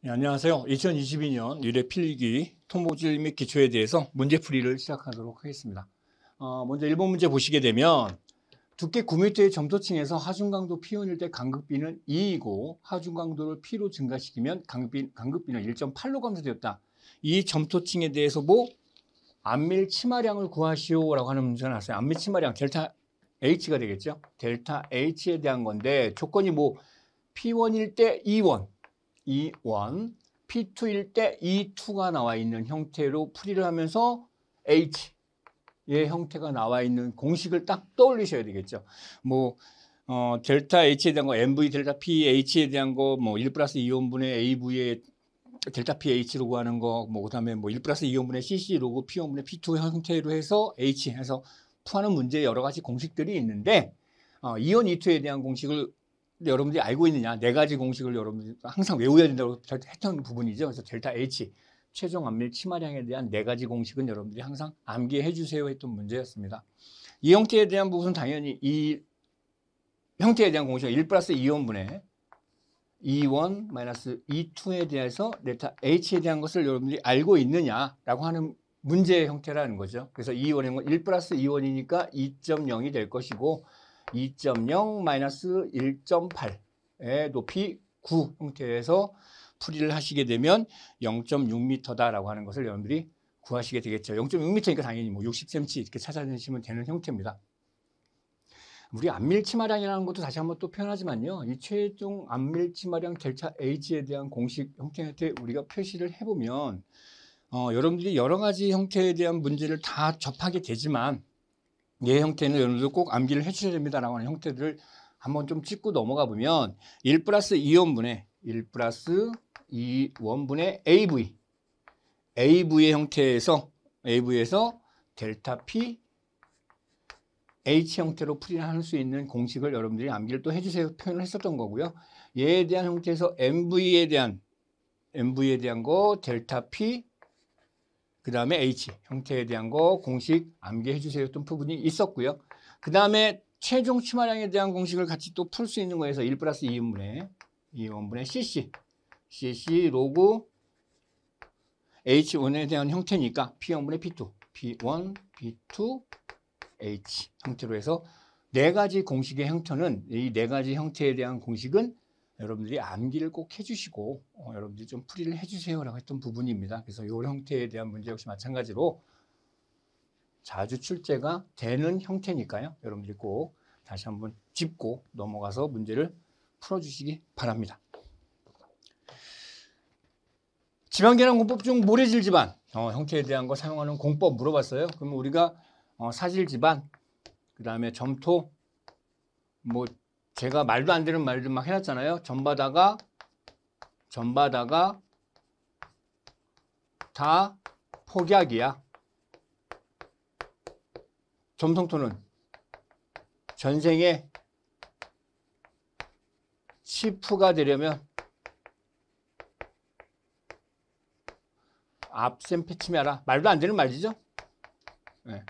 네, 안녕하세요. 2022년 미래 필기 통보질 및 기초에 대해서 문제풀이를 시작하도록 하겠습니다. 어, 먼저 1번 문제 보시게 되면 두께 9m의 점토층에서 하중강도 P1일 때 간극비는 2이고 하중강도를 P로 증가시키면 간극비, 간극비는 1.8로 감소되었다. 이 점토층에 대해서 뭐 안밀 치마량을 구하시오라고 하는 문제가 나왔어요. 안밀 치마량 델타 H가 되겠죠. 델타 H에 대한 건데 조건이 뭐 P1일 때 2원 E1, P2일 때 E2가 나와 있는 형태로 풀이를 하면서 H의 형태가 나와 있는 공식을 딱 떠올리셔야 되겠죠. 뭐 어, 델타 H에 대한 거, MV 델타 PH에 대한 거, 뭐1 플러스 2원분의 a v 에 델타 PH로 구하는 거, 뭐 그다음에 뭐1 플러스 2원분의 CC로고 P1분의 P2 형태로 해서 H 해서 푸하는 문제 여러 가지 공식들이 있는데 어, 이온 2 2에 대한 공식을 근데 여러분들이 알고 있느냐 네 가지 공식을 여러분들이 항상 외워야 된다고 했던 부분이죠. 그래서 델타 H 최종 압밀 치마량에 대한 네 가지 공식은 여러분들이 항상 암기해 주세요 했던 문제였습니다. 이 형태에 대한 부분은 당연히 이 형태에 대한 공식은 1 플러스 2원분의 2원 마이너스 2투에 대해서 델타 H에 대한 것을 여러분들이 알고 있느냐라고 하는 문제의 형태라는 거죠. 그래서 2원인 1 플러스 2원이니까 2.0이 될 것이고 2.0 마이너스 1.8의 높이 9 형태에서 풀이를 하시게 되면 0.6m다라고 하는 것을 여러분들이 구하시게 되겠죠. 0.6m니까 당연히 뭐 60cm 이렇게 찾아내시면 되는 형태입니다. 우리 안밀치마량이라는 것도 다시 한번 또 표현하지만요. 이 최종 안밀치마량 델타 H에 대한 공식 형태한테 우리가 표시를 해보면 어, 여러분들이 여러 가지 형태에 대한 문제를 다 접하게 되지만 예 형태는 여러분들 꼭 암기를 해주셔야 됩니다라고 하는 형태들을 한번 좀 찍고 넘어가 보면 1 플러스 2원분의 1 플러스 2원분의 AV AV의 형태에서 AV에서 델타 P H 형태로 풀이할 수 있는 공식을 여러분들이 암기를 또 해주세요 표현을 했었던 거고요 얘에 대한 형태에서 MV에 대한 MV에 대한 거 델타 P 그 다음에 H 형태에 대한 거 공식 암기해 주세요 어던 부분이 있었고요. 그 다음에 최종 추마량에 대한 공식을 같이 또 풀 수 있는 거에서 1 플러스 2분의 2분의 cc cc 로그 h1에 대한 형태니까 p1분의 p2 p1 p2 h 형태로 해서 네 가지 공식의 형태는 이 네 가지 형태에 대한 공식은 여러분들이 암기를 꼭 해주시고 어, 여러분들이 좀 풀이를 해주세요라고 했던 부분입니다. 그래서 이 형태에 대한 문제 역시 마찬가지로 자주 출제가 되는 형태니까요. 여러분들이 꼭 다시 한번 짚고 넘어가서 문제를 풀어주시기 바랍니다. 지방계량 공법 중 모래질 지반 어, 형태에 대한 거 사용하는 공법 물어봤어요. 그러면 우리가 어, 사질 지반, 그 다음에 점토, 뭐 제가 말도 안 되는 말들 막 해놨잖아요. 전바다가 전바다가 다 폭약이야. 점성토는 전생에 시프가 되려면 앞셈 패치미하라 말도 안 되는 말이죠. 네.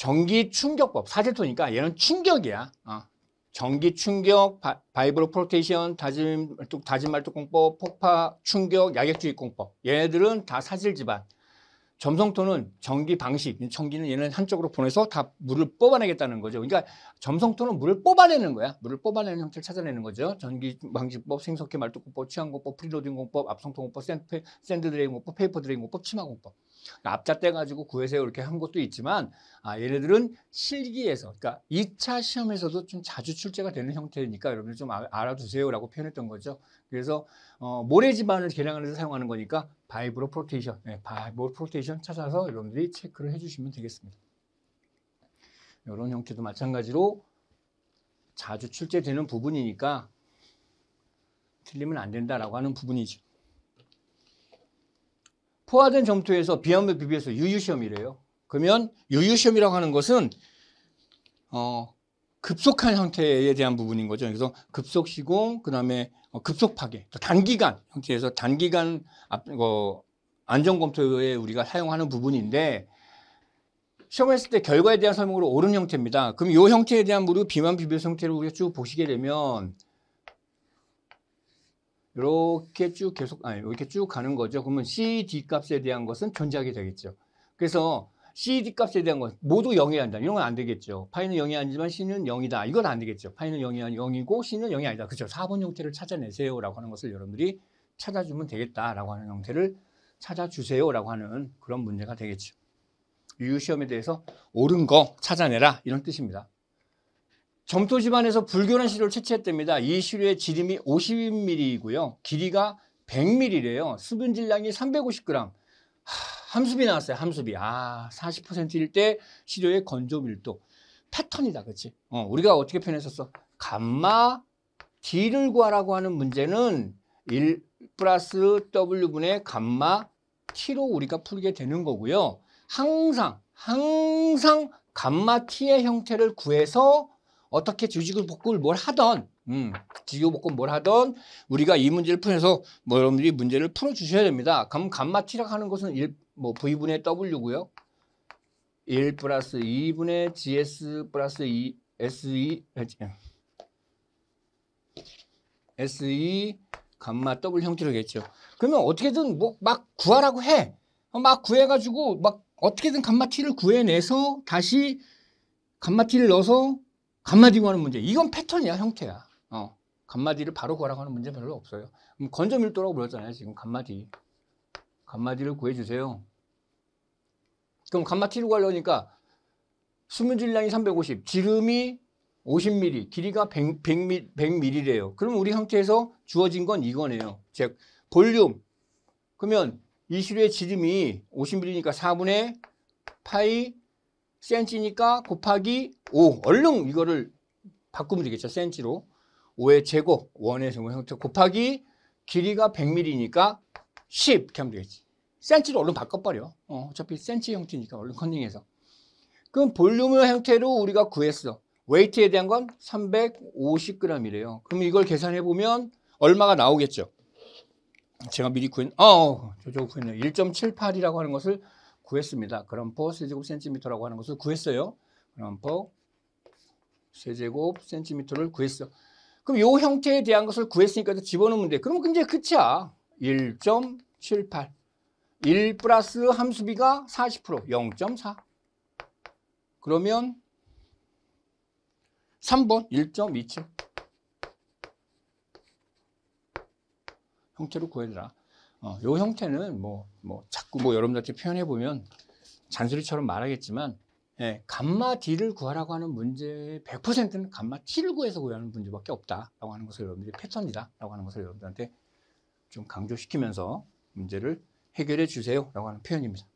전기 충격법 사제토니까 얘는 충격이야. 어. 전기 충격, 바이브로 프로테이션, 다짐 말뚝, 다진 말뚝 공법, 폭파 충격, 야격주의 공법. 얘네들은 다 사실 집안. 점성토는 전기 방식, 전기는 얘는 한쪽으로 보내서 다 물을 뽑아내겠다는 거죠. 그러니까 점성토는 물을 뽑아내는 거야. 물을 뽑아내는 형태를 찾아내는 거죠. 전기 방식법, 생석회 말뚝공법, 취향공법, 프리로딩 공법, 압성통공법 샌드 드레인 공법, 페이퍼 드레인 공법, 치마 공법. 그러니까 앞자 떼가지고 구해서요 이렇게 한 것도 있지만 아, 얘네들은 실기에서 그러니까 2차 시험에서도 좀 자주 출제가 되는 형태니까 여러분들 좀 아, 알아두세요라고 표현했던 거죠. 그래서 어, 모래지반을 계량하는데 사용하는 거니까 바이브로 프로테이션, 네, 예, 바이브로 프로테이션 찾아서 여러분들이 체크를 해주시면 되겠습니다. 이런 형태도 마찬가지로 자주 출제되는 부분이니까 틀리면 안 된다라고 하는 부분이죠. 포화된 점토에서 비염을 비비해서 유유시험이래요. 그러면 유유시험이라고 하는 것은 어, 급속한 형태에 대한 부분인 거죠. 그래서 급속 시고 그다음에 어, 급속 파괴, 그러니까 단기간 형태에서 단기간 어, 안전 검토에 우리가 사용하는 부분인데 시험했을 때 결과에 대한 설명으로 옳은 형태입니다. 그럼 이 형태에 대한 무료 비만 비별 형태를 우리가 쭉 보시게 되면 이렇게 쭉 계속 아니 이렇게 쭉 가는 거죠. 그러면 C, D 값에 대한 것은 존재하게 되겠죠. 그래서 CD 값에 대한 건 모두 0이 아다 이런 건 안 되겠죠. 파이는 0이 아니지만 C는 0이다. 이건 안 되겠죠. 파이는 0이 0이고 C는 0이 아니다. 그렇죠. 4번 형태를 찾아내세요라고 하는 것을 여러분들이 찾아주면 되겠다라고 하는 형태를 찾아주세요라고 하는 그런 문제가 되겠죠. 유유시험에 대해서 옳은 거 찾아내라 이런 뜻입니다. 점토 집안에서 불교란 시료를 채취했답니다. 이 시료의 지름이 50mm이고요. 길이가 100mm래요. 수분 질량이 350g. 함수비 나왔어요. 함수비. 아, 40%일 때 시료의 건조 밀도. 패턴이다. 그치? 어, 우리가 어떻게 표현했었어? 감마 D를 구하라고 하는 문제는 1 플러스 W분의 감마 T로 우리가 풀게 되는 거고요. 항상, 항상 감마 T의 형태를 구해서 어떻게 주식을 복구를 뭘 하던 음, 지구복권 뭘 하던 우리가 이 문제를 풀어서 뭐 여러분들이 문제를 풀어주셔야 됩니다. 그럼 감마티락 하는 것은 1, 뭐 V분의 W고요. 1 플러스 2분의 GS 플러스 2, SE, 예. SE 감마 W 형태로겠죠. 그러면 어떻게든 뭐 막 구하라고 해. 막 구해가지고 막 어떻게든 감마티를 구해내서 다시 감마티를 넣어서 감마디구 하는 문제. 이건 패턴이야, 형태야. 간마디를 바로 구하라고 하는 문제는 별로 없어요. 건조밀도라고 불렀잖아요. 지금 간마디. 간마디를 구해주세요. 그럼 간마티로 가려니까 수면 질량이 350, 지름이 50mm, 길이가 100, 100mm, 100mm래요. 그럼 우리 형태에서 주어진 건 이거네요. 즉, 볼륨. 그러면 이 시료의 지름이 50mm니까 4분의 파이 센치니까 곱하기 5. 얼른 이거를 바꾸면 되겠죠. 센치로. 5의 제곱, 1의 제곱 형태 곱하기 길이가 100mm니까 10 이렇게 하면 되겠지. 센치로 얼른 바꿔버려. 어, 차피 센치 형태니까 얼른 컨닝해서. 그럼 볼륨의 형태로 우리가 구했어. 웨이트에 대한 건 350g이래요. 그럼 이걸 계산해보면 얼마가 나오겠죠? 제가 미리 구했, 어, 어 저쪽 구했네 1.78이라고 하는 것을 구했습니다. 그럼 포 세제곱 센티미터라고 하는 것을 구했어요. 그럼 포 세제곱 센티미터를 구했어. 그럼 요 형태에 대한 것을 구했으니까 집어넣으면 돼. 그럼 이제 끝이야. 1.78. 1 플러스 함수비가 40%, 0.4. 그러면 3번 1.27. 형태로 구해라. 어, 요 형태는 뭐, 뭐, 자꾸 뭐 여러분들한테 표현해보면 잔소리처럼 말하겠지만 예, 감마 D를 구하라고 하는 문제의 100%는 감마 T를 구해서 구하는 문제밖에 없다라고 하는 것을 여러분들이 패턴이다라고 하는 것을 여러분들한테 좀 강조시키면서 문제를 해결해 주세요라고 하는 표현입니다.